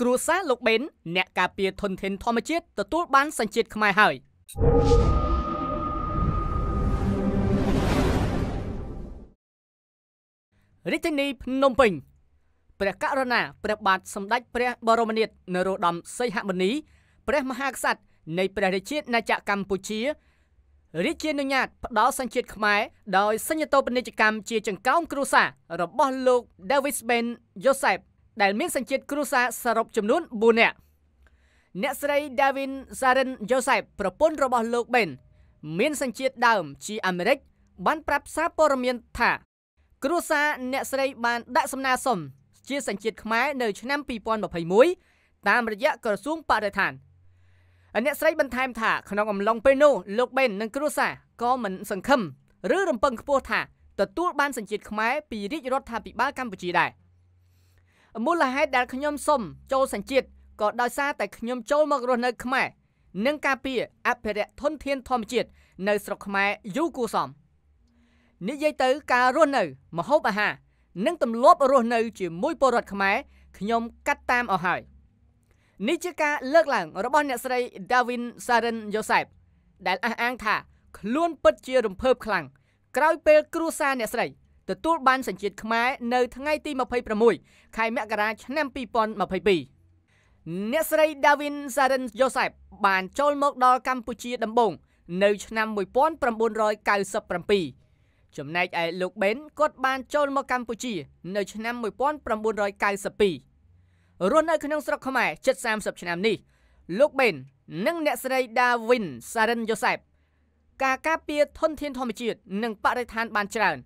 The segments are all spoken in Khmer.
គ្រួសារលោកបេនអ្នកការពារធនធានធម្មជាតិទទួលបានសញ្ជាតិខ្មែរហើយរាជធានីភ្នំពេញព្រះករុណាព្រះបាទសម្ដេចព្រះ បរមនាថនរោត្តមសីហមុនីព្រះមហាក្សត្រនៃព្រះរាជាណាចក្រកម្ពុជារាជានុញ្ញាតផ្ដល់សញ្ជាតិខ្មែរដោយសញ្ញតោពាណិជ្ជកម្មជា ចង្កោមគ្រួសាររបស់លោក Davis Ben Joseph ដែលមានសញ្ជាតិគ្រួសារសរុបចំនួន4នាក់អ្នកស្រី Davin Saren Joseph ប្រពន្ធរបស់លោក Ben មានសញ្ជាតិដើម ជាអាមេរិកបាន ប្រាប់សារព័ត៌មានថាគ្រួសារអ្នកស្រីបាន ដាក់សំណើសុំជាសញ្ជាតិខ្មែរនៅ ឆ្នាំ2021តាមរយៈក្រសួងបរិស្ថាន អ្នកស្រីបន្ថែមថាក្នុងអំឡុងពេលនោះលោក Ben និងគ្រួសារក៏មិនសង្ឃឹមឬរំពឹងខ្ពស់ថាទទួលបានសញ្ជាតិខ្មែរពីរាជរដ្ឋាភិបាលកម្ពុជាដែរ។មូលហេតុដែលខ្ញុំសុំចូលសញ្ជាតិក៏ដោយសារតែខ្ញុំចូលមករស់នៅ ខ្មែរនិងការពារអភិរក្សធនធានធម្មជាតិនៅស្រុកខ្មែរយូរគួរសមនិយាយទៅ ការរស់នៅម្ហូបអាហារ និងទម្លាប់រស់នៅ ជាមួយពលរដ្ឋខ្មែរខ្ញុំ កាត់តាមអស់ហើយនេះជាការលើកឡើងរបស់អ្នកស្រី Davin Saren Joseph ដែលអះអាងថា ខ្លួនពិតជា រំភើបខ្លាំងក្រោយពេលគ្រួសារអ្នកស្រីទទួលបានសញ្ជាតិខ្មែរនៅថ្ងៃ ទី26ខែមករាឆ្នាំ2022អ្នកស្រី Davin Saren Joseph បានចូលមកដល់កម្ពុជាដំបូងនៅឆ្នាំ1997ចំណែកឯលោក Ben គាត់បានចូលមកកម្ពុជានៅឆ្នាំ1992រស់នៅក្នុងស្រុកខ្មែរជិត30ឆ្នាំនេះលោក Ben និងអ្នកស្រី Davin Saren Joseph ការការពារធនធានធម្មជាតិនិងបរិស្ថានបានច្រើន។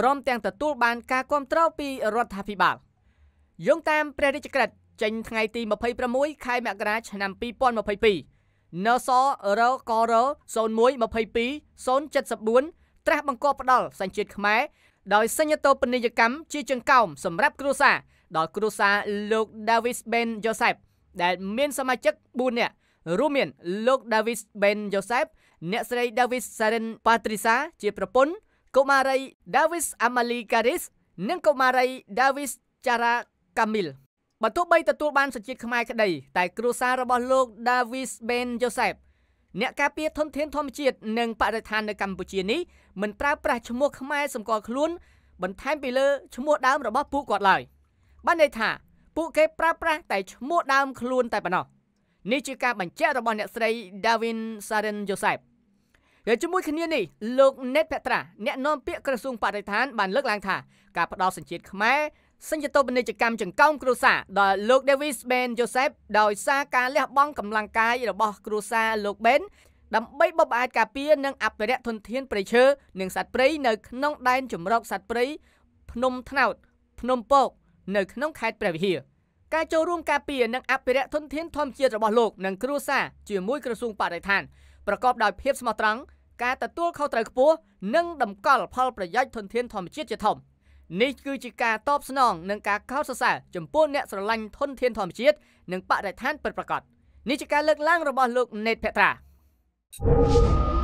ព្រមទាំងទទួលបាន ការគាំទ្រពីរដ្ឋាភិបាលយោងតាមព្រះរាជក្រឹត្យចេញថ្ងៃទី26ខែមករាឆ្នាំ2022នសរករ0122074ត្រាស់បង្គាប់ផ្ដល់សញ្ជាតិខ្មែរដោយសញ្ញតោបនីយកម្មជាចង្កោមសម្រាប់គ្រួសារដល់គ្រួសារលោក Davis Ben Joseph ដែល មាន សមាជិក4នាក់រួមមាន លោក Davis Ben Joseph អ្នកស្រី Davis Saren Patricia ជាប្រពន្ធកុមារី Davis Amali Caris និងកុមារី Davis Chara Camille បើទោះបីទទួលបានសញ្ជាតិខ្មែរក្តី តែគ្រួសាររបស់លោក Davis Ben Joseph អ្នកការពារធនធានធម្មជាតិនិងបរិស្ថាននៅកម្ពុជានេះមិនប្រើប្រាស់ឈ្មោះខ្មែរសម្គាល់ខ្លួន បន្ថែមពីលើឈ្មោះដើមរបស់ពួកគាត់ឡើយបានន័យថាពួកគេប្រើប្រាស់តែឈ្មោះដើមខ្លួន តែប៉ុណ្ណោះនេះជាការបញ្ជាក់របស់អ្នកស្រី Davin Saren Joseph ហើយជាមួយគ្នានេះលោកណេតភត្រាអ្នកនាំពាក្យក្រសួងបរិស្ថានបានលើកឡើងថាការផ្ដោតសញ្ជាតិខ្មែរសញ្ញតោពាណិជ្ជកម្មចង្កោមគ្រួសារដល់លោក Davis Ben Joseph ដោយសារការលះបង់កម្លាំងកាយរបស់គ្រួសារលោក Ben ដើម្បីបបអាចការពារនិងអភិរក្សធនធានព្រៃឈើនិងសត្វព្រៃនៅក្នុងដែនជំរកសត្វព្រៃភ្នំថ្នោតភ្នំពក នៅ ក្នុងខេត្តព្រះវិហារការចូលរួមការពារនិងអភិរក្សធនធានធម្មជាតិរបស់លោក និងគ្រួសារជាមួយក្រសួងបរិស្ថានប្រកបដោយភាពស្មោះត្រង់ការទទួលខុសត្រូវខ្ពស់និងតម្កល់ផលប្រយោជន៍ធនធានធម្មជាតិជាធំនេះគឺជាការតបស្នងនឹងការកោតសរសើរចំពោះអ្នកស្រឡាញ់ធនធានធម្មជាតិនិងបរិស្ថានពិតប្រាកដនេះជាការលើកឡើងរបស់លោកណេតភត្រា thank you